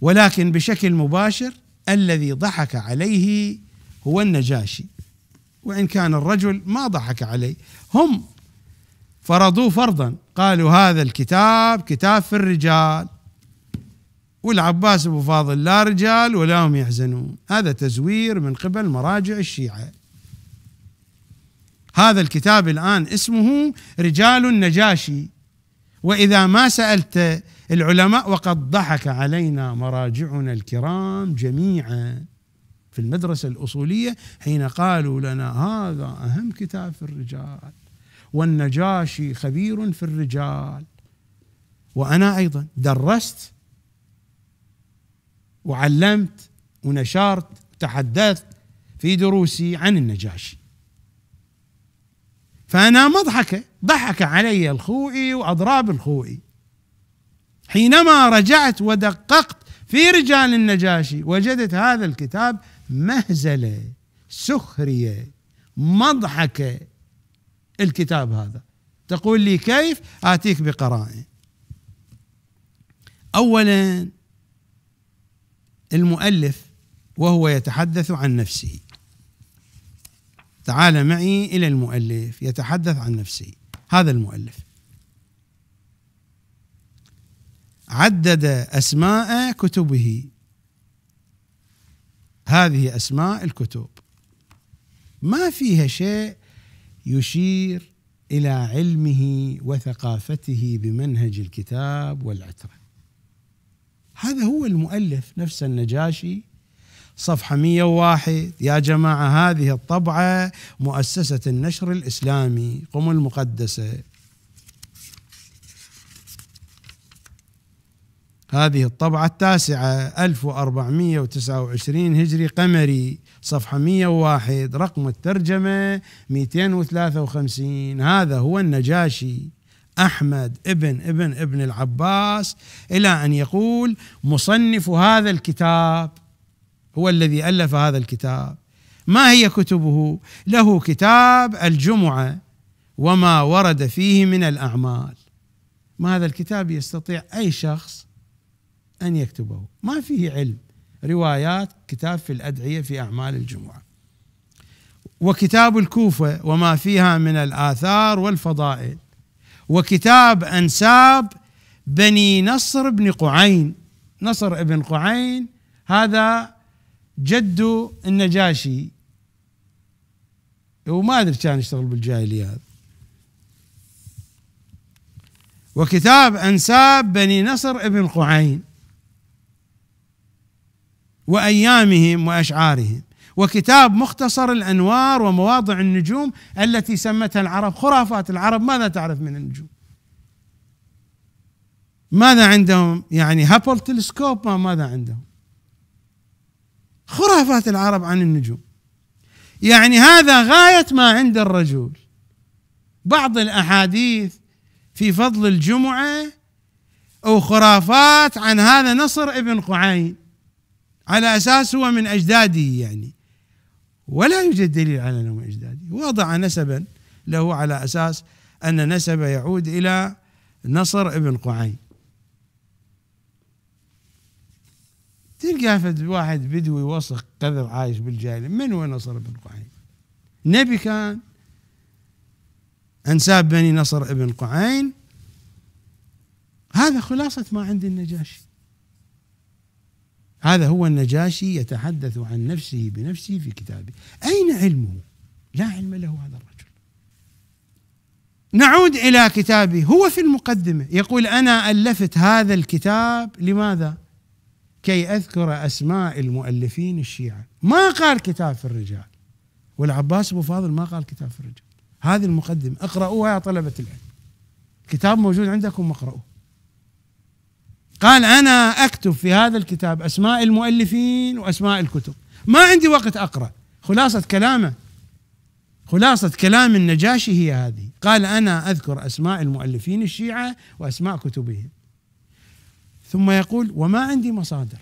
ولكن بشكل مباشر الذي ضحك عليه هو النجاشي وإن كان الرجل ما ضحك عليه هم فرضوه فرضا قالوا هذا الكتاب كتاب في الرجال والعباس أبو فاضل لا رجال ولا هم يحزنون هذا تزوير من قبل مراجع الشيعة هذا الكتاب الآن اسمه رجال النجاشي وإذا ما سألت العلماء وقد ضحك علينا مراجعنا الكرام جميعا في المدرسة الأصولية حين قالوا لنا هذا أهم كتاب في الرجال والنجاشي خبير في الرجال وأنا أيضا درست وعلمت ونشرت تحدثت في دروسي عن النجاشي فأنا مضحكة ضحك علي الخوئي وأضراب الخوئي حينما رجعت ودققت في رجال النجاشي وجدت هذا الكتاب مهزله سخريه مضحكه الكتاب هذا تقول لي كيف اتيك بقرائن اولا المؤلف وهو يتحدث عن نفسه تعال معي الى المؤلف يتحدث عن نفسه هذا المؤلف عدد أسماء كتبه هذه أسماء الكتب ما فيها شيء يشير إلى علمه وثقافته بمنهج الكتاب والعترة هذا هو المؤلف نفس النجاشي صفحة 101 يا جماعة هذه الطبعة مؤسسة النشر الإسلامي قم المقدسة هذه الطبعة التاسعة 1429 هجري قمري صفحة 101 رقم الترجمة 253 هذا هو النجاشي أحمد ابن ابن ابن العباس إلى أن يقول مصنف هذا الكتاب هو الذي ألف هذا الكتاب ما هي كتبه له كتاب الجمعة وما ورد فيه من الأعمال ما هذا الكتاب يستطيع أي شخص أن يكتبه ما فيه علم روايات كتاب في الأدعية في أعمال الجمعة وكتاب الكوفة وما فيها من الآثار والفضائل وكتاب أنساب بني نصر بن قعين نصر بن قعين هذا جد النجاشي وما أدري كان يشتغل بالجاهلية هذا وكتاب أنساب بني نصر بن قعين وايامهم واشعارهم وكتاب مختصر الانوار ومواضع النجوم التي سمتها العرب خرافات العرب ماذا تعرف من النجوم ماذا عندهم يعني هابل تلسكوب ما ماذا عندهم خرافات العرب عن النجوم يعني هذا غاية ما عند الرجل بعض الأحاديث في فضل الجمعة أو خرافات عن هذا نصر ابن قعين على أساس هو من أجداده يعني ولا يوجد دليل على أنه من أجداده وضع نسبا له على أساس أن نسبه يعود إلى نصر ابن قعي تلقى فد واحد بدوي وسخ قذر عايش بالجاهلية من هو نصر ابن قعي نبي كان انساب بني نصر ابن قعين هذا خلاصة ما عند النجاشي هذا هو النجاشي يتحدث عن نفسه بنفسه في كتابه أين علمه؟ لا علم له هذا الرجل نعود إلى كتابه هو في المقدمة يقول أنا ألفت هذا الكتاب لماذا؟ كي أذكر أسماء المؤلفين الشيعة ما قال كتاب في الرجال والعباس أبو فاضل ما قال كتاب في الرجال هذه المقدمة اقرأوها يا طلبة العلم كتاب موجود عندكم اقرأوه قال انا اكتب في هذا الكتاب اسماء المؤلفين واسماء الكتب ما عندي وقت اقرا خلاصه كلامه خلاصه كلام النجاشي هي هذه قال انا اذكر اسماء المؤلفين الشيعه واسماء كتبهم ثم يقول وما عندي مصادر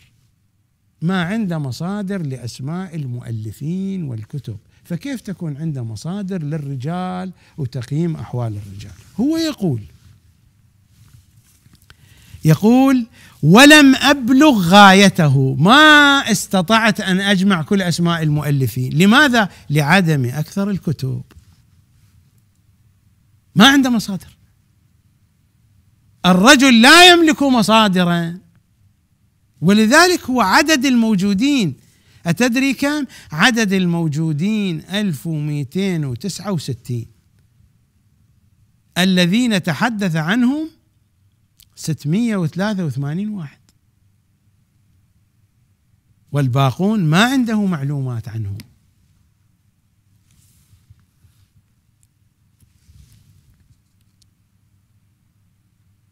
ما عنده مصادر لاسماء المؤلفين والكتب فكيف تكون عنده مصادر للرجال وتقييم احوال الرجال هو يقول يقول ولم ابلغ غايته ما استطعت ان اجمع كل اسماء المؤلفين لماذا لعدم اكثر الكتب ما عنده مصادر الرجل لا يملك مصادرا ولذلك هو عدد الموجودين أتدري كم؟ عدد الموجودين 1269 الذين تحدث عنهم 683 واحد والباقون ما عنده معلومات عنهم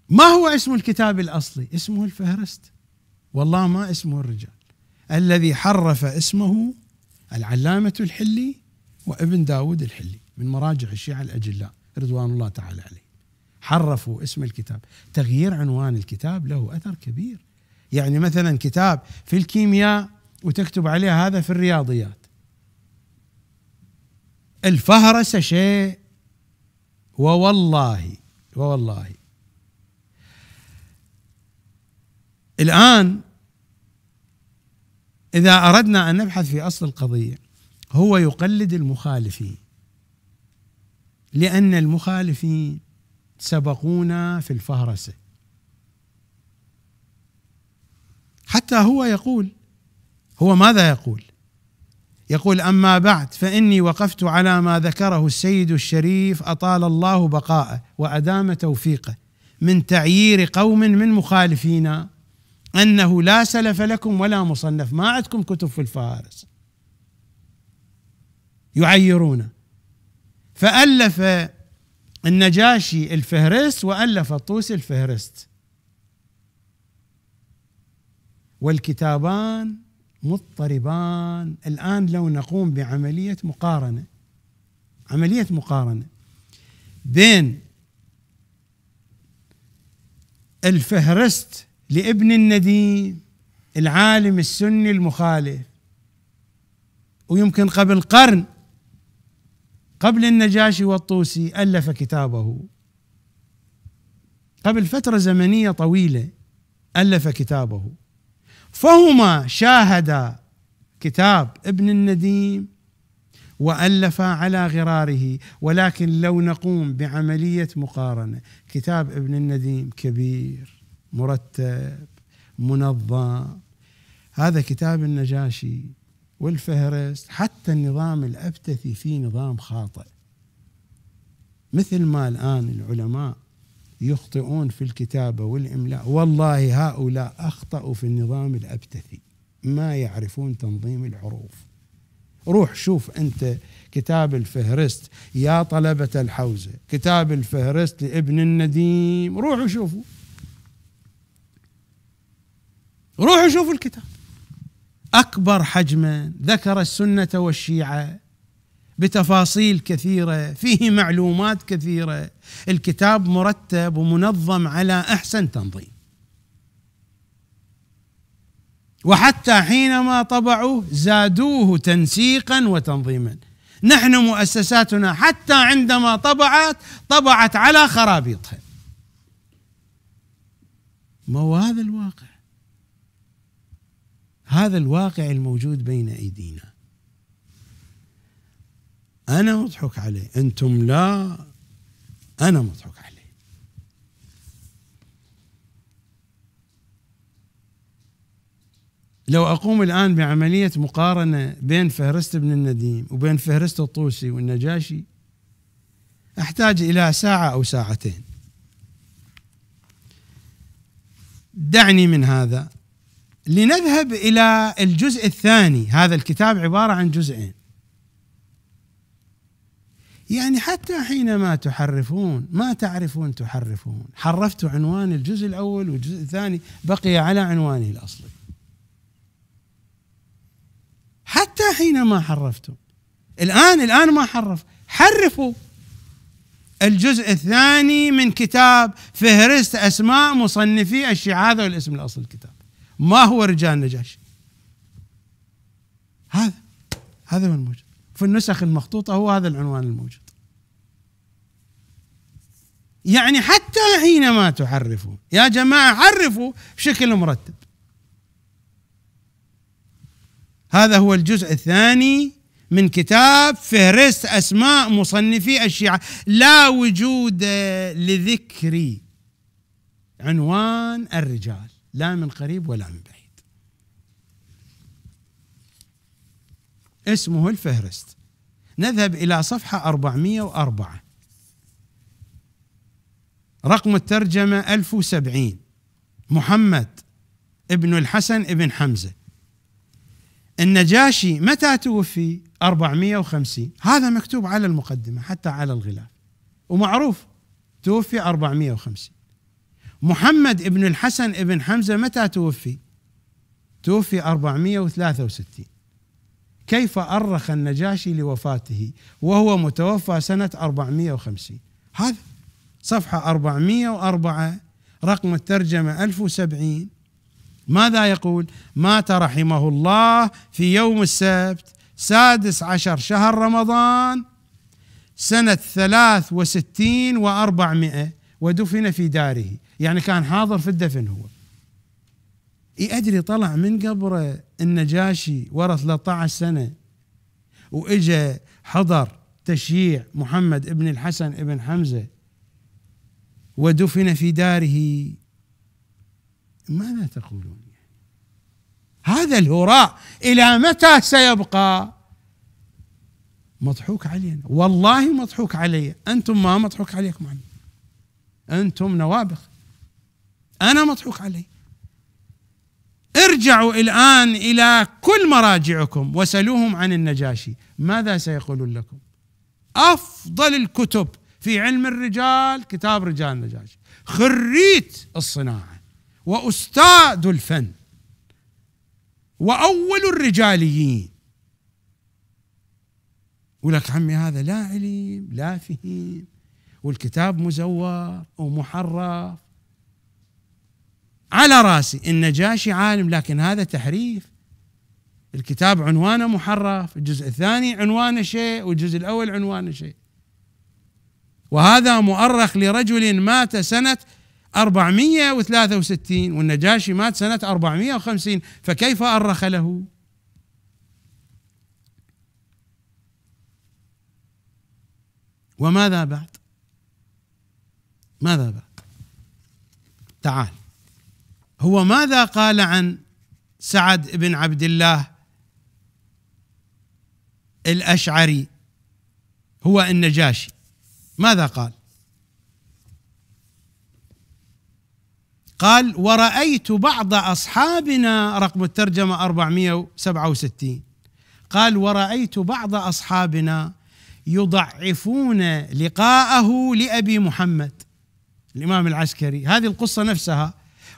ما هو اسم الكتاب الاصلي؟ اسمه الفهرست والله ما اسمه الرجال الذي حرف اسمه العلامه الحلي وابن داود الحلي من مراجع الشيعه الاجلاء رضوان الله تعالى عليه حرفوا اسم الكتاب تغيير عنوان الكتاب له أثر كبير يعني مثلا كتاب في الكيمياء وتكتب عليه هذا في الرياضيات الفهرسة شيء ووالله ووالله الآن إذا أردنا أن نبحث في أصل القضية هو يقلد المخالفين لأن المخالفين سبقونا في الفهرسه حتى هو يقول هو ماذا يقول يقول اما بعد فاني وقفت على ما ذكره السيد الشريف اطال الله بقاءه وادام توفيقه من تعيير قوم من مخالفينا انه لا سلف لكم ولا مصنف ما عندكم كتب في الفهارس يعيرون فالف النجاشي الفهرست وألف الطوسي الفهرست والكتابان مضطربان الآن لو نقوم بعملية مقارنة عملية مقارنة بين الفهرست لابن النديم العالم السني المخالف ويمكن قبل قرن قبل النجاشي والطوسي ألف كتابه قبل فترة زمنية طويلة ألف كتابه فهما شاهدا كتاب ابن النديم وألف على غراره ولكن لو نقوم بعملية مقارنة كتاب ابن النديم كبير مرتب منظم هذا كتاب النجاشي والفهرست حتى النظام الأبتثي في نظام خاطئ مثل ما الآن العلماء يخطئون في الكتابة والإملاء والله هؤلاء أخطأوا في النظام الأبتثي ما يعرفون تنظيم الحروف روح شوف أنت كتاب الفهرست يا طلبة الحوزة كتاب الفهرست لابن النديم روحوا شوفوا روحوا شوفوا الكتاب اكبر حجما ذكر السنه والشيعه بتفاصيل كثيره فيه معلومات كثيره الكتاب مرتب ومنظم على احسن تنظيم وحتى حينما طبعوه زادوه تنسيقا وتنظيما نحن مؤسساتنا حتى عندما طبعت طبعت على خرابيطها ما هو هذا الواقع هذا الواقع الموجود بين ايدينا انا مضحك عليه انتم لا انا مضحك عليه لو اقوم الان بعمليه مقارنه بين فهرست ابن النديم وبين فهرست الطوسي والنجاشي احتاج الى ساعه او ساعتين دعني من هذا لنذهب الى الجزء الثاني هذا الكتاب عباره عن جزئين يعني حتى حينما تحرفون ما تعرفون تحرفون حرفت عنوان الجزء الاول والجزء الثاني بقي على عنوانه الاصلي حتى حينما حرفتم الان الان ما حرف حرفوا الجزء الثاني من كتاب فهرست اسماء مصنفي الشيعه هذا هو الاسم الاصل الكتاب ما هو رجال نجاشي هذا هذا من الموجود في النسخ المخطوطة هو هذا العنوان الموجود يعني حتى حينما تحرفوا يا جماعة عرفوا بشكل مرتب هذا هو الجزء الثاني من كتاب فهرست أسماء مصنفي الشيعة لا وجود لذكر عنوان الرجال لا من قريب ولا من بعيد اسمه الفهرست نذهب إلى صفحة 404 رقم الترجمة 1070 محمد ابن الحسن ابن حمزة النجاشي متى توفي 450 هذا مكتوب على المقدمة حتى على الغلاف ومعروف توفي 450 محمد ابن الحسن ابن حمزة متى توفي توفي 463 كيف أرخ النجاشي لوفاته وهو متوفى سنة 450 هذا صفحة 404 رقم الترجمة 1070 ماذا يقول مات رحمه الله في يوم السبت سادس عشر شهر رمضان سنة ثلاث وستين وأربعمائة ودفن في داره يعني كان حاضر في الدفن هو يأدري طلع من قبره النجاشي ورا 13 سنة وإجا حضر تشييع محمد ابن الحسن ابن حمزة ودفن في داره ماذا تقولون يعني؟ هذا الهراء إلى متى سيبقى مضحوك علينا والله مضحوك علي أنتم ما مضحوك عليكم عنه أنتم نوابغ أنا مضحوك علي ارجعوا الآن إلى كل مراجعكم وسلوهم عن النجاشي ماذا سيقولون لكم أفضل الكتب في علم الرجال كتاب رجال النجاشي خريت الصناعة وأستاذ الفن وأول الرجاليين ولك عمي هذا لا علم لا فهيم والكتاب مزور ومحرف على راسي النجاشي عالم لكن هذا تحريف الكتاب عنوانه محرف الجزء الثاني عنوانه شيء والجزء الأول عنوانه شيء وهذا مؤرخ لرجل مات سنة 463 والنجاشي مات سنة 450 فكيف أرخ له وماذا بعد ماذا بعد تعال هو ماذا قال عن سعد بن عبد الله الاشعري هو النجاشي ماذا قال قال ورأيت بعض أصحابنا رقم الترجمة 467 قال ورأيت بعض أصحابنا يضعفون لقاءه لأبي محمد الإمام العسكري هذه القصة نفسها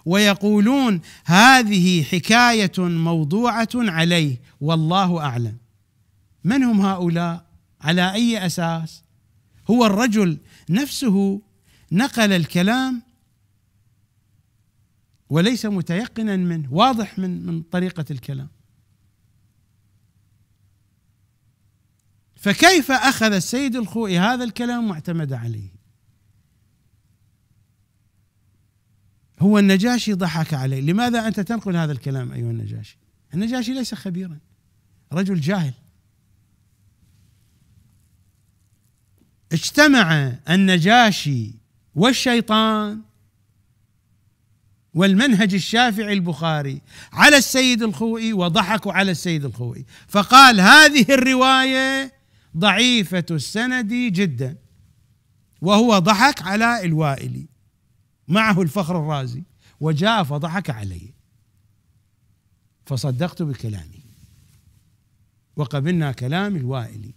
ويقولون هذه حكايه موضوعه عليه والله اعلم من هم هؤلاء على اي اساس هو الرجل نفسه نقل الكلام وليس متيقنا منه واضح من من طريقه الكلام فكيف اخذ السيد الخوئي هذا الكلام واعتمد عليه هو النجاشي ضحك عليه لماذا أنت تنقل هذا الكلام أيها النجاشي النجاشي ليس خبيرا رجل جاهل اجتمع النجاشي والشيطان والمنهج الشافعي البخاري على السيد الخوئي وضحكوا على السيد الخوئي فقال هذه الروايه ضعيفه السند جدا وهو ضحك على الوائلي معه الفخر الرازي وجاء فضحك علي فصدقت بكلامه وقبلنا كلام الوائلي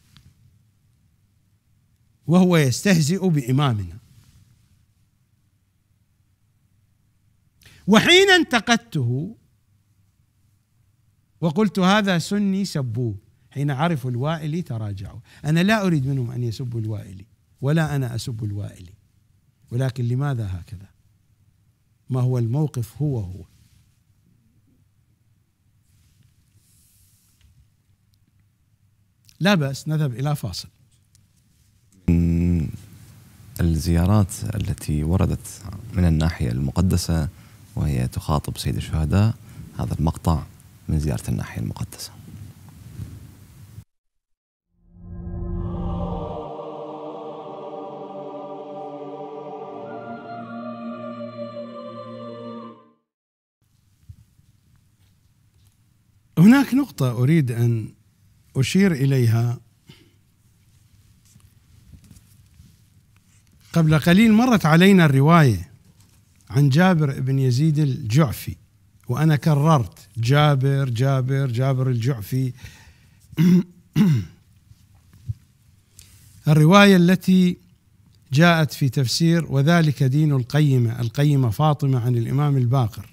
وهو يستهزئ بإمامنا وحين انتقدته وقلت هذا سني سبوه حين عرفوا الوائلي تراجعوا أنا لا أريد منهم أن يسبوا الوائلي ولا أنا أسب الوائلي ولكن لماذا هكذا ما هو الموقف هو هو لا بأس نذهب إلى فاصل الزيارات التي وردت من الناحية المقدسة وهي تخاطب سيد الشهداء هذا المقطع من زيارة الناحية المقدسة نقطة أريد أن أشير إليها قبل قليل مرت علينا الرواية عن جابر بن يزيد الجعفي وأنا كررت جابر جابر جابر الجعفي الرواية التي جاءت في تفسير وذلك دين القيمة القيمة فاطمة عن الإمام الباقر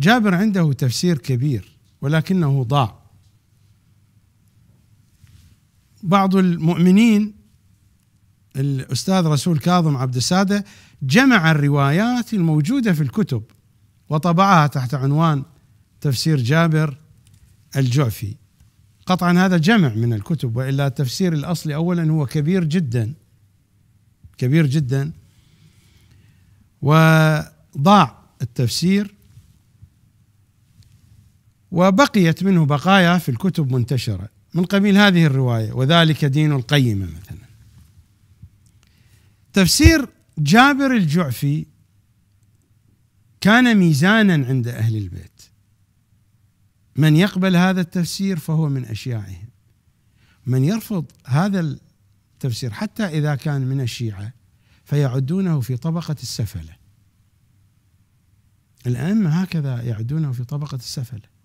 جابر عنده تفسير كبير ولكنه ضاع بعض المؤمنين الاستاذ رسول كاظم عبد الساده جمع الروايات الموجوده في الكتب وطبعها تحت عنوان تفسير جابر الجعفي قطعا هذا جمع من الكتب والا التفسير الاصلي اولا هو كبير جدا كبير جدا وضاع التفسير وبقيت منه بقايا في الكتب منتشرة من قبيل هذه الرواية وذلك دين القيمة مثلا تفسير جابر الجعفي كان ميزانا عند أهل البيت من يقبل هذا التفسير فهو من أشياعهم من يرفض هذا التفسير حتى إذا كان من الشيعة فيعدونه في طبقة السفلة الأئمة هكذا يعدونه في طبقة السفلة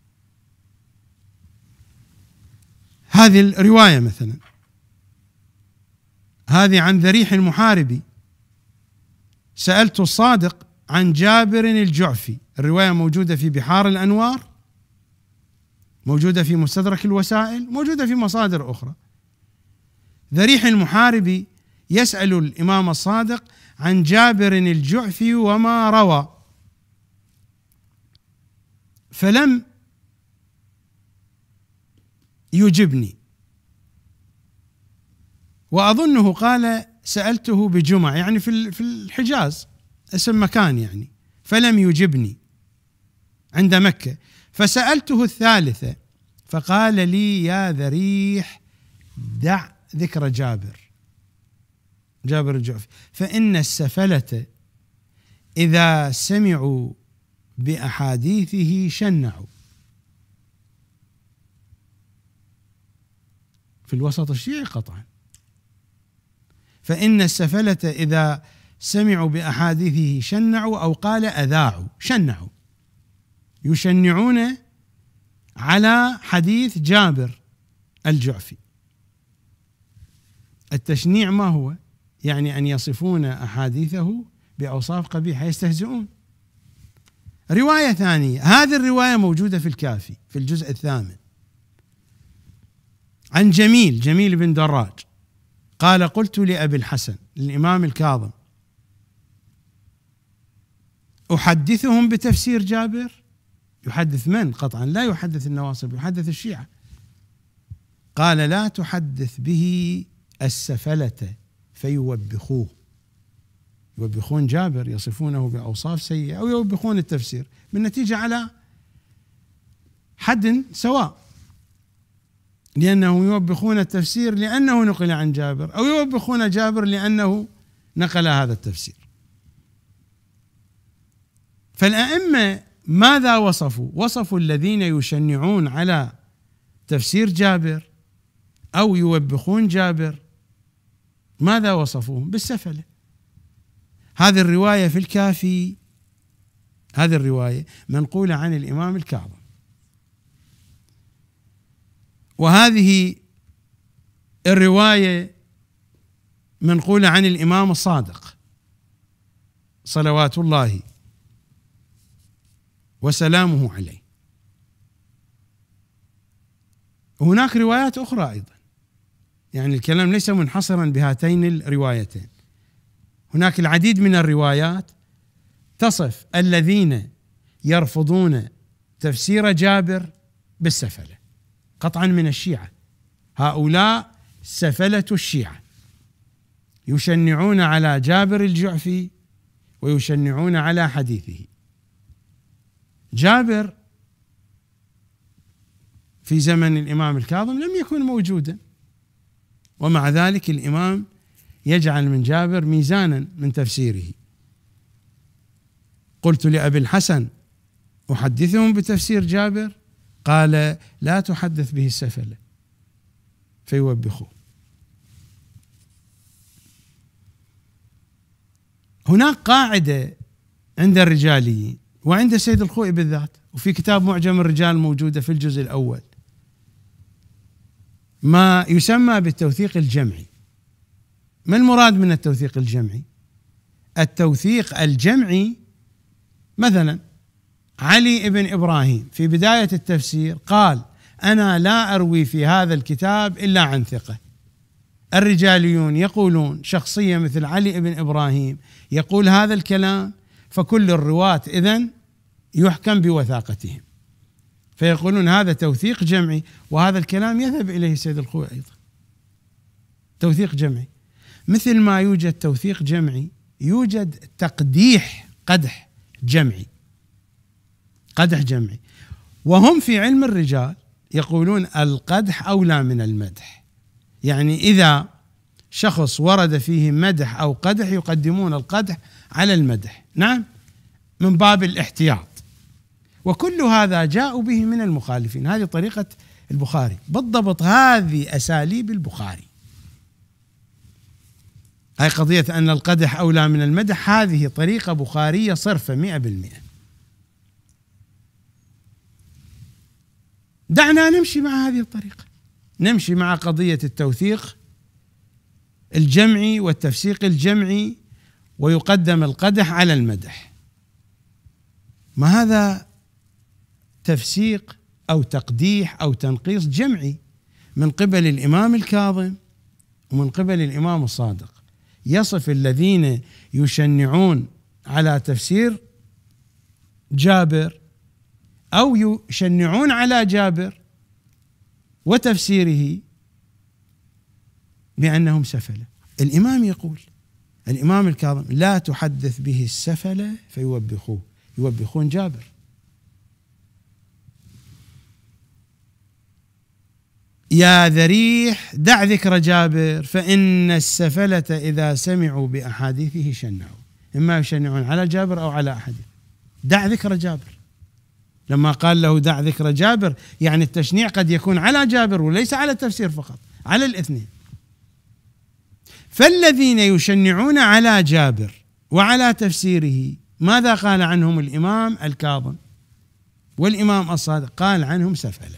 هذه الرواية مثلا هذه عن ذريح المحاربي سألت الصادق عن جابر الجعفي الرواية موجودة في بحار الأنوار موجودة في مستدرك الوسائل موجودة في مصادر أخرى ذريح المحاربي يسأل الإمام الصادق عن جابر الجعفي وما روى فلم يجبني واظنه قال سالته بجمع يعني في في الحجاز اسم مكان يعني فلم يجبني عند مكه فسالته الثالثه فقال لي يا ذريح دع ذكر جابر جابر الجعفي فان السفله اذا سمعوا باحاديثه شنعوا في الوسط الشيعي قطعا فإن السفلة إذا سمعوا بأحاديثه شنعوا أو قال أذاعوا شنعوا يشنعون على حديث جابر الجعفي التشنيع ما هو؟ يعني أن يصفون أحاديثه بأوصاف قبيحة يستهزئون رواية ثانية هذه الرواية موجودة في الكافي في الجزء الثامن عن جميل جميل بن دراج قال قلت لأبي الحسن الإمام الكاظم أحدثهم بتفسير جابر يحدث من قطعا لا يحدث النواصب يحدث الشيعة قال لا تحدث به السفلة فيوبخوه يوبخون جابر يصفونه بأوصاف سيئة أو يوبخون التفسير بالنتيجة على حد سواء لأنهم يوبخون التفسير لأنه نقل عن جابر أو يوبخون جابر لأنه نقل هذا التفسير فالأئمة ماذا وصفوا؟ وصفوا الذين يشنعون على تفسير جابر أو يوبخون جابر ماذا وصفوهم؟ بالسفلة هذه الرواية في الكافي هذه الرواية منقولة عن الإمام الكاظم وهذه الروايه منقوله عن الامام الصادق صلوات الله وسلامه عليه وهناك روايات اخرى ايضا يعني الكلام ليس منحصرا بهاتين الروايتين هناك العديد من الروايات تصف الذين يرفضون تفسير جابر بالسفله قطعا من الشيعة هؤلاء سفلة الشيعة يشنعون على جابر الجعفي ويشنعون على حديثه جابر في زمن الإمام الكاظم لم يكن موجودا ومع ذلك الإمام يجعل من جابر ميزانا من تفسيره قلت لأبي الحسن أحدثهم بتفسير جابر قال لا تحدث به السفلة فيوبخوه هناك قاعدة عند الرجاليين وعند السيد الخوئي بالذات وفي كتاب معجم الرجال موجودة في الجزء الأول ما يسمى بالتوثيق الجمعي ما المراد من التوثيق الجمعي التوثيق الجمعي مثلا علي بن ابراهيم في بدايه التفسير قال انا لا اروي في هذا الكتاب الا عن ثقه الرجاليون يقولون شخصيه مثل علي بن ابراهيم يقول هذا الكلام فكل الرواه اذا يحكم بوثاقتهم فيقولون هذا توثيق جمعي وهذا الكلام يذهب اليه سيد الخوي ايضا توثيق جمعي مثل ما يوجد توثيق جمعي يوجد تقديح قدح جمعي قدح جمعي وهم في علم الرجال يقولون القدح أولى من المدح يعني إذا شخص ورد فيه مدح أو قدح يقدمون القدح على المدح نعم من باب الاحتياط وكل هذا جاءوا به من المخالفين هذه طريقة البخاري بالضبط هذه أساليب البخاري هاي قضية أن القدح أولى من المدح هذه طريقة بخارية صرفة مئة بالمئة دعنا نمشي مع هذه الطريقة نمشي مع قضية التوثيق الجمعي والتفسيق الجمعي ويقدم القدح على المدح ما هذا تفسيق أو تقديح أو تنقيص جمعي من قبل الإمام الكاظم ومن قبل الإمام الصادق يصف الذين يشنعون على تفسير جابر أو يشنعون على جابر وتفسيره بأنهم سفلة الإمام يقول الإمام الكاظم لا تحدث به السفلة فيوبخوه يوبخون جابر يا ذريح دع ذكر جابر فإن السفلة إذا سمعوا بأحاديثه شنعوا إما يشنعون على جابر أو على أحد دع ذكر جابر لما قال له دع ذكر جابر يعني التشنيع قد يكون على جابر وليس على التفسير فقط على الاثنين فالذين يشنعون على جابر وعلى تفسيره ماذا قال عنهم الامام الكاظم والامام الصادق قال عنهم سفله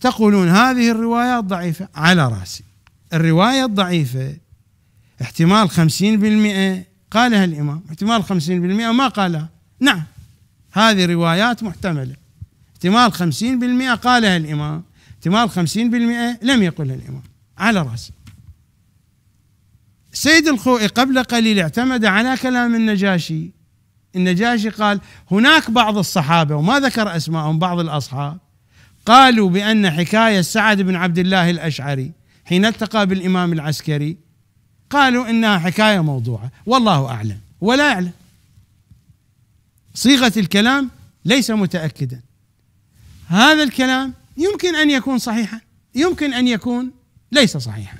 تقولون هذه الروايات ضعيفه على راسي الروايه الضعيفه احتمال خمسين بالمئة قالها الإمام احتمال بالمئة ما قالها نعم هذه روايات محتملة احتمال بالمئة قالها الإمام احتمال بالمئة لم يقلها الإمام على رأسه سيد الخوئي قبل قليل اعتمد على كلام النجاشي النجاشي قال هناك بعض الصحابة وما ذكر أسماءهم بعض الأصحاب قالوا بأن حكاية سعد بن عبد الله الأشعري حين التقى بالإمام العسكري قالوا انها حكايه موضوعه والله اعلم ولا اعلم صيغه الكلام ليس متاكدا هذا الكلام يمكن ان يكون صحيحا يمكن ان يكون ليس صحيحا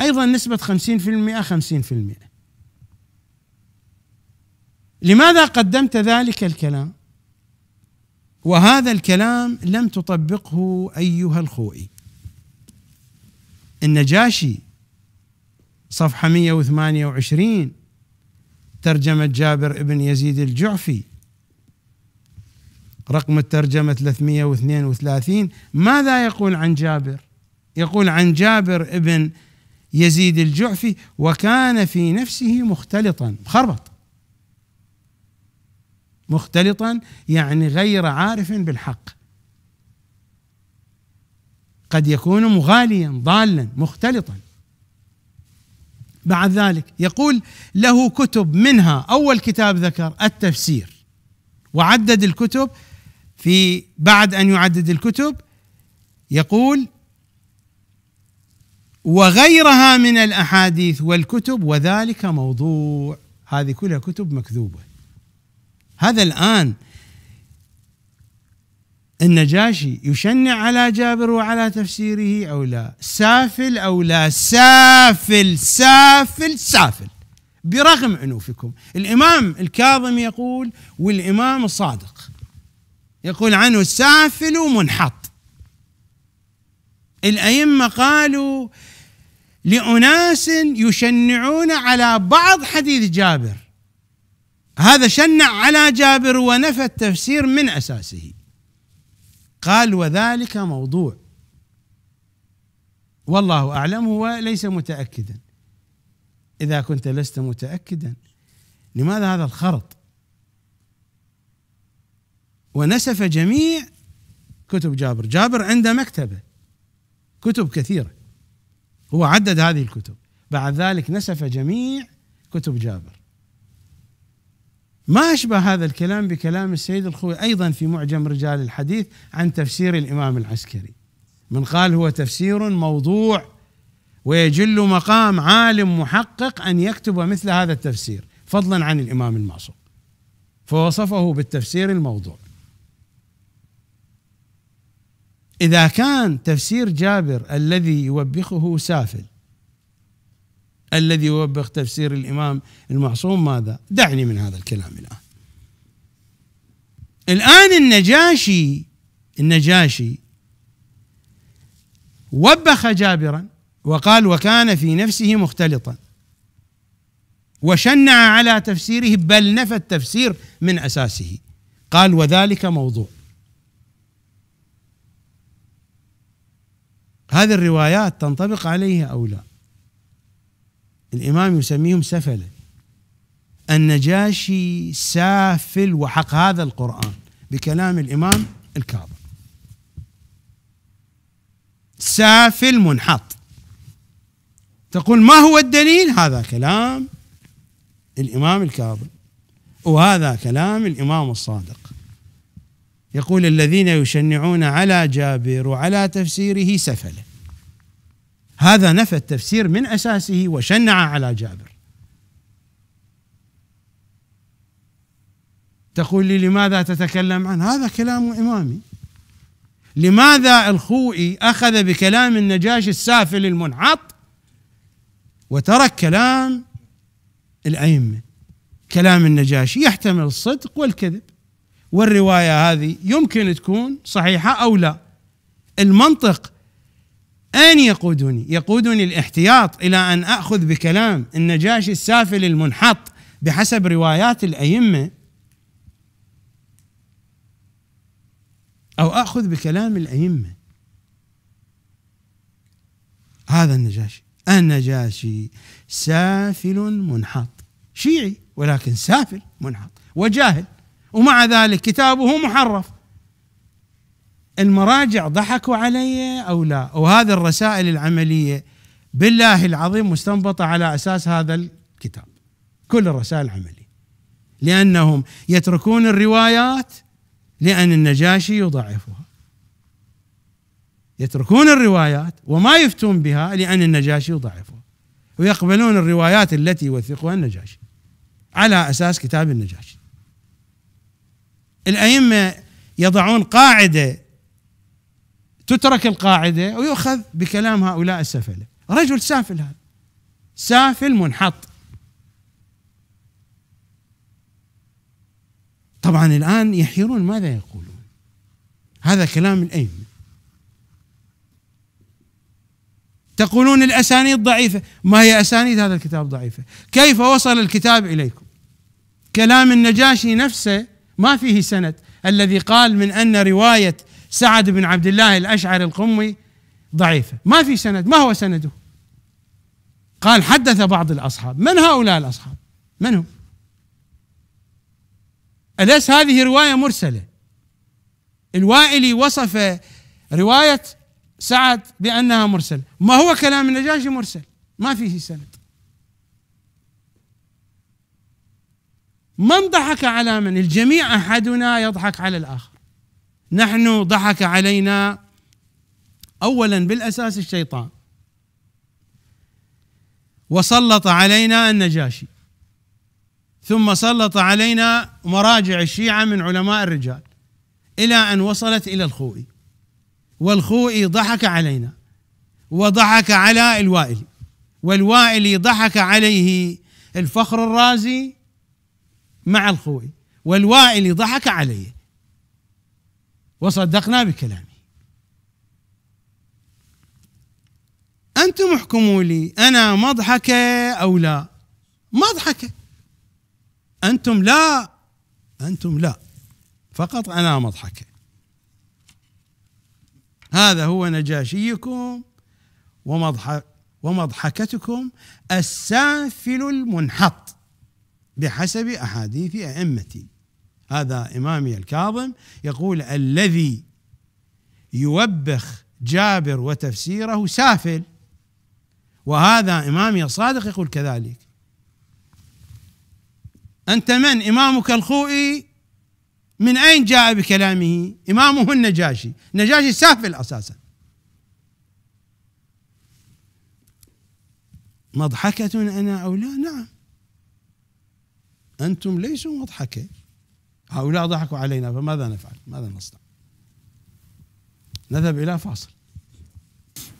ايضا نسبه 50% 50% لماذا قدمت ذلك الكلام وهذا الكلام لم تطبقه ايها الخوئي النجاشي صفحة 128 ترجمة جابر ابن يزيد الجعفي رقم الترجمة 332 ماذا يقول عن جابر يقول عن جابر ابن يزيد الجعفي وكان في نفسه مختلطا خربط مختلطا يعني غير عارف بالحق قد يكون مغاليا ضالا مختلطا بعد ذلك يقول له كتب منها اول كتاب ذكر التفسير وعدد الكتب في بعد ان يعدد الكتب يقول وغيرها من الاحاديث والكتب وذلك موضوع هذه كلها كتب مكذوبه هذا الان النجاشي يشنع على جابر وعلى تفسيره أو لا سافل أو لا سافل سافل سافل برغم أنوفكم الإمام الكاظم يقول والإمام الصادق يقول عنه سافل منحط الأئمة قالوا لأناس يشنعون على بعض حديث جابر هذا شنع على جابر ونفى التفسير من أساسه قال وذلك موضوع والله اعلم هو ليس متاكدا اذا كنت لست متاكدا لماذا هذا الخرط ونسف جميع كتب جابر جابر عنده مكتبه كتب كثيره هو عدد هذه الكتب بعد ذلك نسف جميع كتب جابر ما أشبه هذا الكلام بكلام السيد الخوي أيضا في معجم رجال الحديث عن تفسير الإمام العسكري من قال هو تفسير موضوع ويجل مقام عالم محقق أن يكتب مثل هذا التفسير فضلا عن الإمام المعصوم فوصفه بالتفسير الموضوع إذا كان تفسير جابر الذي يوبخه سافل الذي يوبخ تفسير الإمام المعصوم ماذا دعني من هذا الكلام الآن الآن النجاشي النجاشي وبخ جابرا وقال وكان في نفسه مختلطا وشنع على تفسيره بل نفى التفسير من اساسه قال وذلك موضوع هذه الروايات تنطبق عليه او لا الإمام يسميهم سفلة النجاشي سافل وحق هذا القرآن بكلام الإمام الكاظم سافل منحط تقول ما هو الدليل هذا كلام الإمام الكاظم وهذا كلام الإمام الصادق يقول الذين يشنعون على جابر وعلى تفسيره سفله هذا نفى التفسير من اساسه وشنع على جابر تقول لي لماذا تتكلم عن هذا كلام امامي لماذا الخوئي اخذ بكلام النجاشي السافل المنحط وترك كلام الائمه كلام النجاشي يحتمل الصدق والكذب والروايه هذه يمكن تكون صحيحه او لا المنطق أين يقودني؟ يقودني الاحتياط إلى أن أخذ بكلام النجاشي السافل المنحط بحسب روايات الأئمة أو أخذ بكلام الأئمة هذا النجاشي النجاشي سافل منحط شيعي ولكن سافل منحط وجاهل ومع ذلك كتابه محرف المراجع ضحكوا علي او لا وهذه الرسائل العمليه بالله العظيم مستنبطه على اساس هذا الكتاب كل الرسائل العمليه لانهم يتركون الروايات لان النجاشي يضعفها يتركون الروايات وما يفتون بها لأن النجاشي يضعفها ويقبلون الروايات التي يوثقها النجاشي على أساس كتاب النجاشي الأئمة يضعون قاعدة تترك القاعدة ويؤخذ بكلام هؤلاء السفلة رجل سافل هذا سافل منحط طبعا الآن يحيرون ماذا يقولون هذا كلام الأئمة تقولون الأسانيد ضعيفة ما هي أسانيد هذا الكتاب ضعيفة كيف وصل الكتاب إليكم كلام النجاشي نفسه ما فيه سند الذي قال من أن رواية سعد بن عبد الله الأشعري القمي ضعيفة ما في سند ما هو سنده قال حدث بعض الأصحاب من هؤلاء الأصحاب من هم أليس هذه رواية مرسلة الوائلي وصف رواية سعد بأنها مرسلة ما هو كلام النجاشي مرسل ما فيه سند من ضحك على من الجميع أحدنا يضحك على الآخر نحن ضحك علينا اولا بالاساس الشيطان وسلط علينا النجاشي ثم سلط علينا مراجع الشيعه من علماء الرجال الى ان وصلت الى الخوئي والخوئي ضحك علينا وضحك على الوائلي والوائلي ضحك عليه الفخر الرازي مع الخوئي والوائلي ضحك عليه وصدقنا بكلامه أنتم احكموا لي أنا مضحكة أو لا مضحكة أنتم لا أنتم لا فقط أنا مضحكة هذا هو نجاشيكم ومضحك ومضحكتكم السافل المنحط بحسب أحاديث أئمتي هذا إمامي الكاظم يقول الذي يوبخ جابر وتفسيره سافل وهذا إمامي الصادق يقول كذلك أنت من إمامك الخوئي من أين جاء بكلامه إمامه النجاشي النجاشي سافل أساسا مضحكة أنا أو لا نعم أنتم ليسوا مضحكة هؤلاء ضحكوا علينا فماذا نفعل ماذا نصنع نذهب إلى فاصل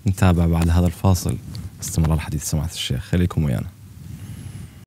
نتابع بعد هذا الفاصل استمرار حديث سماحة الشيخ خليكم ويانا